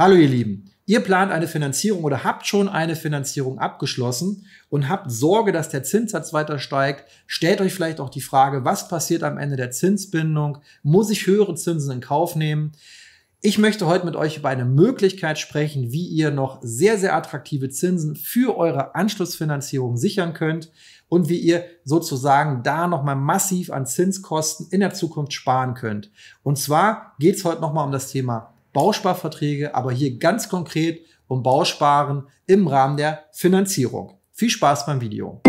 Hallo ihr Lieben, ihr plant eine Finanzierung oder habt schon eine Finanzierung abgeschlossen und habt Sorge, dass der Zinssatz weiter steigt. Stellt euch vielleicht auch die Frage, was passiert am Ende der Zinsbindung? Muss ich höhere Zinsen in Kauf nehmen? Ich möchte heute mit euch über eine Möglichkeit sprechen, wie ihr noch sehr, sehr attraktive Zinsen für eure Anschlussfinanzierung sichern könnt und wie ihr sozusagen da nochmal massiv an Zinskosten in der Zukunft sparen könnt. Und zwar geht es heute nochmal um das Thema Bausparverträge, aber hier ganz konkret um Bausparen im Rahmen der Finanzierung. Viel Spaß beim Video.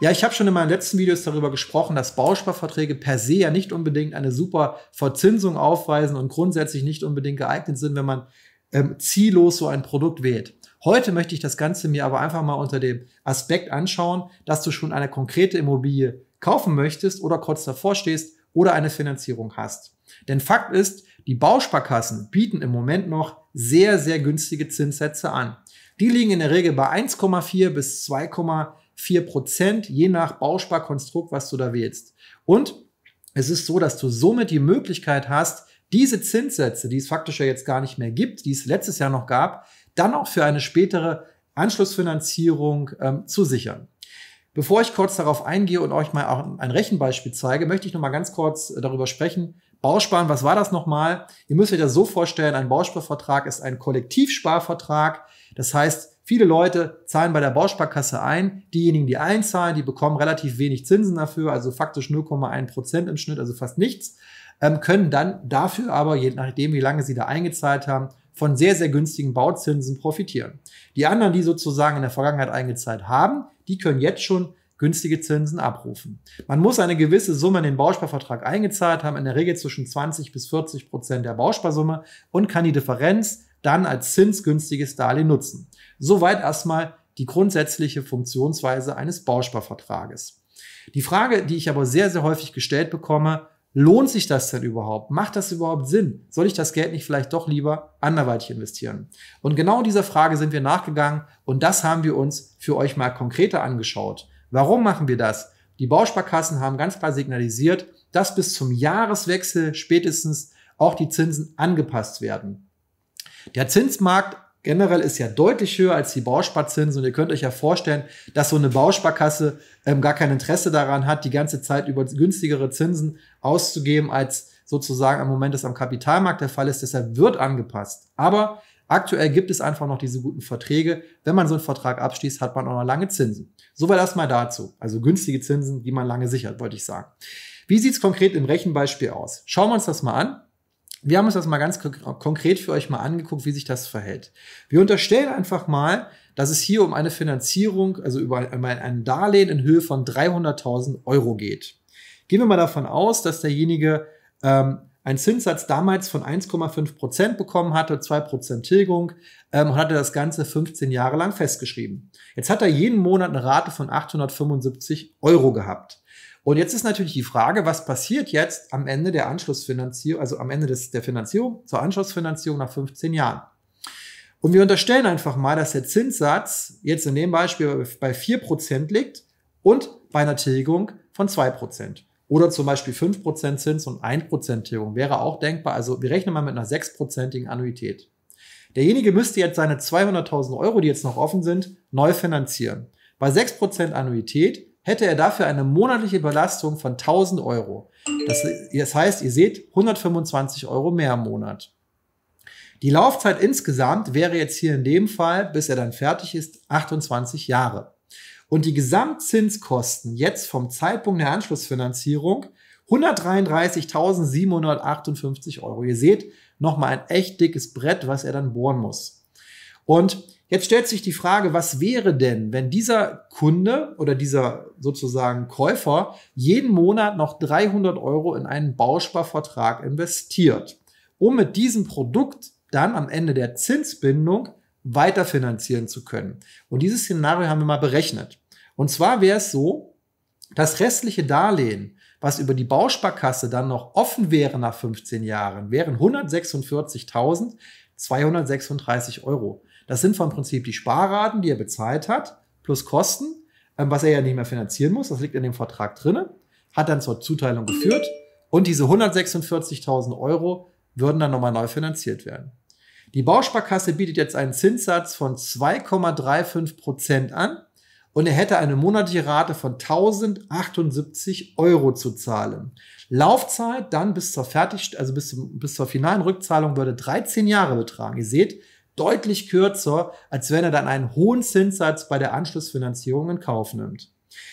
Ja, ich habe schon in meinen letzten Videos darüber gesprochen, dass Bausparverträge per se ja nicht unbedingt eine super Verzinsung aufweisen und grundsätzlich nicht unbedingt geeignet sind, wenn man ähm, ziellos so ein Produkt wählt. Heute möchte ich das Ganze mir aber einfach mal unter dem Aspekt anschauen, dass du schon eine konkrete Immobilie kaufen möchtest oder kurz davor stehst, oder eine Finanzierung hast. Denn Fakt ist, die Bausparkassen bieten im Moment noch sehr, sehr günstige Zinssätze an. Die liegen in der Regel bei 1,4 bis 2,4 Prozent, je nach Bausparkonstrukt, was du da wählst. Und es ist so, dass du somit die Möglichkeit hast, diese Zinssätze, die es faktisch ja jetzt gar nicht mehr gibt, die es letztes Jahr noch gab, dann auch für eine spätere Anschlussfinanzierung ähm, zu sichern. Bevor ich kurz darauf eingehe und euch mal auch ein Rechenbeispiel zeige, möchte ich noch mal ganz kurz äh, darüber sprechen. Bausparen, was war das nochmal? Ihr müsst euch das so vorstellen, ein Bausparvertrag ist ein Kollektivsparvertrag. Das heißt, viele Leute zahlen bei der Bausparkasse ein. Diejenigen, die einzahlen, die bekommen relativ wenig Zinsen dafür, also faktisch 0,1 Prozent im Schnitt, also fast nichts, ähm, können dann dafür aber, je nachdem, wie lange sie da eingezahlt haben, von sehr, sehr günstigen Bauzinsen profitieren. Die anderen, die sozusagen in der Vergangenheit eingezahlt haben, die können jetzt schon günstige Zinsen abrufen. Man muss eine gewisse Summe in den Bausparvertrag eingezahlt haben, in der Regel zwischen 20 bis 40 Prozent der Bausparsumme und kann die Differenz dann als zinsgünstiges Darlehen nutzen. Soweit erstmal die grundsätzliche Funktionsweise eines Bausparvertrages. Die Frage, die ich aber sehr, sehr häufig gestellt bekomme, lohnt sich das denn überhaupt? Macht das überhaupt Sinn? Soll ich das Geld nicht vielleicht doch lieber anderweitig investieren? Und genau dieser Frage sind wir nachgegangen und das haben wir uns für euch mal konkreter angeschaut. Warum machen wir das? Die Bausparkassen haben ganz klar signalisiert, dass bis zum Jahreswechsel spätestens auch die Zinsen angepasst werden. Der Zinsmarkt generell ist ja deutlich höher als die Bausparzinsen. Und ihr könnt euch ja vorstellen, dass so eine Bausparkasse ähm, gar kein Interesse daran hat, die ganze Zeit über günstigere Zinsen auszugeben, als sozusagen im Moment das am Kapitalmarkt der Fall ist. Deshalb wird angepasst. Aber aktuell gibt es einfach noch diese guten Verträge. Wenn man so einen Vertrag abschließt, hat man auch noch lange Zinsen. Soweit erstmal dazu. Also günstige Zinsen, die man lange sichert, wollte ich sagen. Wie sieht's konkret im Rechenbeispiel aus? Schauen wir uns das mal an wir haben uns das mal ganz konkret für euch mal angeguckt, wie sich das verhält. Wir unterstellen einfach mal, dass es hier um eine Finanzierung, also über ein Darlehen in Höhe von 300.000 Euro geht. Gehen wir mal davon aus, dass derjenige ähm, einen Zinssatz damals von 1,5% Prozent bekommen hatte, 2% Tilgung ähm, und hatte das Ganze 15 Jahre lang festgeschrieben. Jetzt hat er jeden Monat eine Rate von 875 Euro gehabt. Und jetzt ist natürlich die Frage, was passiert jetzt am Ende der Anschlussfinanzierung, also am Ende des, der Finanzierung zur Anschlussfinanzierung nach 15 Jahren? Und wir unterstellen einfach mal, dass der Zinssatz jetzt in dem Beispiel bei 4% liegt und bei einer Tilgung von 2%. Oder zum Beispiel 5% Zins und 1% Tilgung wäre auch denkbar. Also wir rechnen mal mit einer 6%igen Annuität. Derjenige müsste jetzt seine 200.000 Euro, die jetzt noch offen sind, neu finanzieren. Bei 6% Annuität hätte er dafür eine monatliche Belastung von 1000 Euro. Das, das heißt, ihr seht 125 Euro mehr im Monat. Die Laufzeit insgesamt wäre jetzt hier in dem Fall, bis er dann fertig ist, 28 Jahre. Und die Gesamtzinskosten jetzt vom Zeitpunkt der Anschlussfinanzierung 133.758 Euro. Ihr seht nochmal ein echt dickes Brett, was er dann bohren muss. Und jetzt stellt sich die Frage, was wäre denn, wenn dieser Kunde oder dieser sozusagen Käufer jeden Monat noch 300 Euro in einen Bausparvertrag investiert, um mit diesem Produkt dann am Ende der Zinsbindung weiterfinanzieren zu können. Und dieses Szenario haben wir mal berechnet. Und zwar wäre es so, das restliche Darlehen, was über die Bausparkasse dann noch offen wäre nach 15 Jahren, wären 146.236 Euro. Das sind vom Prinzip die Sparraten, die er bezahlt hat, plus Kosten, ähm, was er ja nicht mehr finanzieren muss. Das liegt in dem Vertrag drin. Hat dann zur Zuteilung geführt. Und diese 146.000 Euro würden dann nochmal neu finanziert werden. Die Bausparkasse bietet jetzt einen Zinssatz von 2,35 Prozent an und er hätte eine monatliche Rate von 1078 Euro zu zahlen. Laufzeit dann bis zur Fertig, also bis, zum, bis zur finalen Rückzahlung würde 13 Jahre betragen. Ihr seht, deutlich kürzer, als wenn er dann einen hohen Zinssatz bei der Anschlussfinanzierung in Kauf nimmt.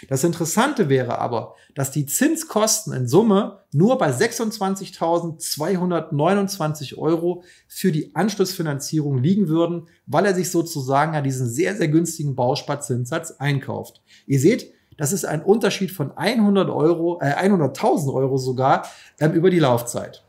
Das Interessante wäre aber, dass die Zinskosten in Summe nur bei 26.229 Euro für die Anschlussfinanzierung liegen würden, weil er sich sozusagen ja diesen sehr, sehr günstigen Bausparzinssatz einkauft. Ihr seht, das ist ein Unterschied von 100 Euro, äh, 100.000 Euro sogar ähm, über die Laufzeit.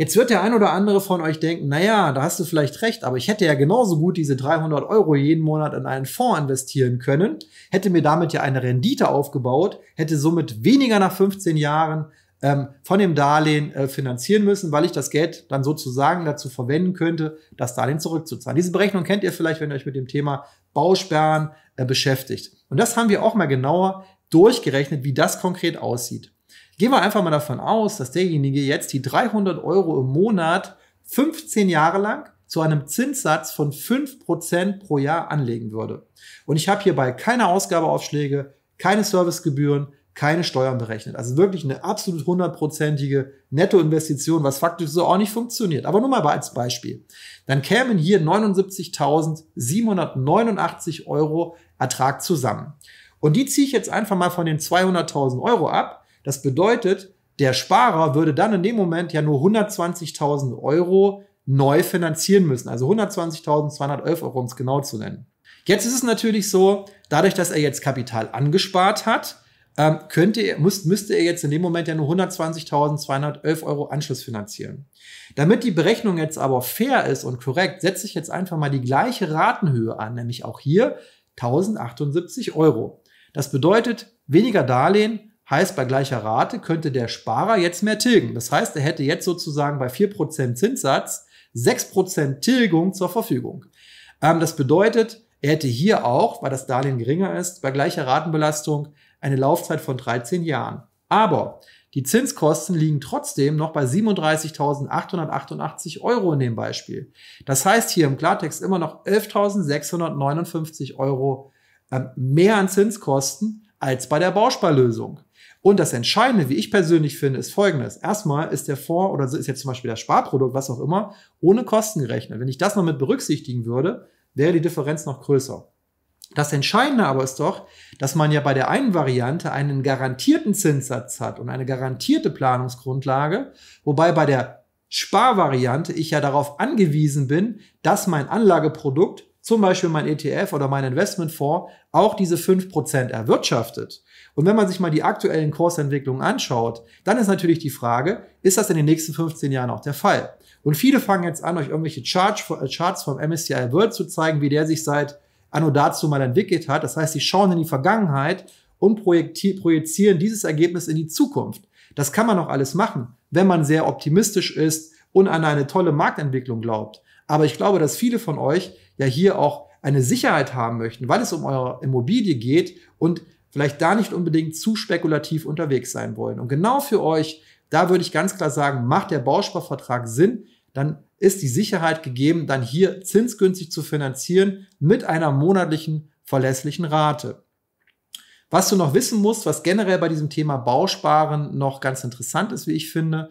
Jetzt wird der ein oder andere von euch denken, naja, da hast du vielleicht recht, aber ich hätte ja genauso gut diese 300 Euro jeden Monat in einen Fonds investieren können, hätte mir damit ja eine Rendite aufgebaut, hätte somit weniger nach 15 Jahren ähm, von dem Darlehen äh, finanzieren müssen, weil ich das Geld dann sozusagen dazu verwenden könnte, das Darlehen zurückzuzahlen. Diese Berechnung kennt ihr vielleicht, wenn ihr euch mit dem Thema Bausperren äh, beschäftigt. Und das haben wir auch mal genauer durchgerechnet, wie das konkret aussieht. Gehen wir einfach mal davon aus, dass derjenige jetzt die 300 Euro im Monat 15 Jahre lang zu einem Zinssatz von 5% pro Jahr anlegen würde. Und ich habe hierbei keine Ausgabeaufschläge, keine Servicegebühren, keine Steuern berechnet. Also wirklich eine absolut hundertprozentige Nettoinvestition, was faktisch so auch nicht funktioniert. Aber nur mal als Beispiel. Dann kämen hier 79.789 Euro Ertrag zusammen. Und die ziehe ich jetzt einfach mal von den 200.000 Euro ab das bedeutet, der Sparer würde dann in dem Moment ja nur 120.000 Euro neu finanzieren müssen. Also 120.211 Euro, um es genau zu nennen. Jetzt ist es natürlich so, dadurch, dass er jetzt Kapital angespart hat, ähm, könnte, müsst, müsste er jetzt in dem Moment ja nur 120.211 Euro Anschluss finanzieren. Damit die Berechnung jetzt aber fair ist und korrekt, setze ich jetzt einfach mal die gleiche Ratenhöhe an, nämlich auch hier 1078 Euro. Das bedeutet weniger Darlehen, Heißt, bei gleicher Rate könnte der Sparer jetzt mehr tilgen. Das heißt, er hätte jetzt sozusagen bei 4% Zinssatz 6% Tilgung zur Verfügung. Ähm, das bedeutet, er hätte hier auch, weil das Darlehen geringer ist, bei gleicher Ratenbelastung eine Laufzeit von 13 Jahren. Aber die Zinskosten liegen trotzdem noch bei 37.888 Euro in dem Beispiel. Das heißt hier im Klartext immer noch 11.659 Euro ähm, mehr an Zinskosten als bei der Bausparlösung. Und das Entscheidende, wie ich persönlich finde, ist folgendes. Erstmal ist der Fonds oder ist jetzt zum Beispiel das Sparprodukt, was auch immer, ohne Kosten gerechnet. Wenn ich das noch mit berücksichtigen würde, wäre die Differenz noch größer. Das Entscheidende aber ist doch, dass man ja bei der einen Variante einen garantierten Zinssatz hat und eine garantierte Planungsgrundlage, wobei bei der Sparvariante ich ja darauf angewiesen bin, dass mein Anlageprodukt zum Beispiel mein ETF oder mein Investmentfonds, auch diese 5% erwirtschaftet. Und wenn man sich mal die aktuellen Kursentwicklungen anschaut, dann ist natürlich die Frage, ist das in den nächsten 15 Jahren auch der Fall? Und viele fangen jetzt an, euch irgendwelche Charts, äh, Charts vom MSCI World zu zeigen, wie der sich seit anno dazu mal entwickelt hat. Das heißt, sie schauen in die Vergangenheit und projizieren dieses Ergebnis in die Zukunft. Das kann man auch alles machen, wenn man sehr optimistisch ist und an eine tolle Marktentwicklung glaubt. Aber ich glaube, dass viele von euch ja hier auch eine Sicherheit haben möchten, weil es um eure Immobilie geht und vielleicht da nicht unbedingt zu spekulativ unterwegs sein wollen. Und genau für euch, da würde ich ganz klar sagen, macht der Bausparvertrag Sinn, dann ist die Sicherheit gegeben, dann hier zinsgünstig zu finanzieren mit einer monatlichen verlässlichen Rate. Was du noch wissen musst, was generell bei diesem Thema Bausparen noch ganz interessant ist, wie ich finde,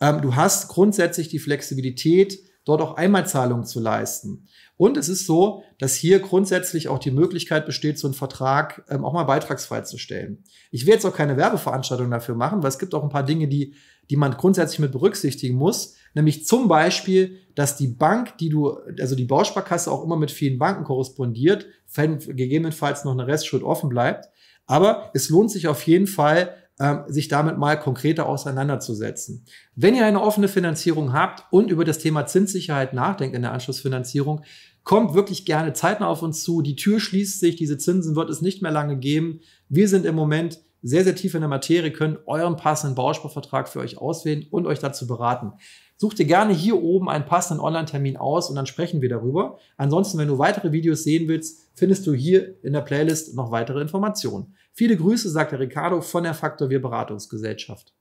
ähm, du hast grundsätzlich die Flexibilität, dort auch Einmalzahlungen zu leisten. Und es ist so, dass hier grundsätzlich auch die Möglichkeit besteht, so einen Vertrag ähm, auch mal beitragsfrei zu stellen. Ich will jetzt auch keine Werbeveranstaltung dafür machen, weil es gibt auch ein paar Dinge, die, die man grundsätzlich mit berücksichtigen muss. Nämlich zum Beispiel, dass die Bank, die du, also die Bausparkasse auch immer mit vielen Banken korrespondiert, wenn gegebenenfalls noch eine Restschuld offen bleibt. Aber es lohnt sich auf jeden Fall, ähm, sich damit mal konkreter auseinanderzusetzen. Wenn ihr eine offene Finanzierung habt und über das Thema Zinssicherheit nachdenkt in der Anschlussfinanzierung, kommt wirklich gerne zeitnah auf uns zu. Die Tür schließt sich, diese Zinsen wird es nicht mehr lange geben. Wir sind im Moment sehr, sehr tief in der Materie können, euren passenden Bausparvertrag für euch auswählen und euch dazu beraten. Such dir gerne hier oben einen passenden Online-Termin aus und dann sprechen wir darüber. Ansonsten, wenn du weitere Videos sehen willst, findest du hier in der Playlist noch weitere Informationen. Viele Grüße, sagt der Ricardo von der Faktor Wir Beratungsgesellschaft.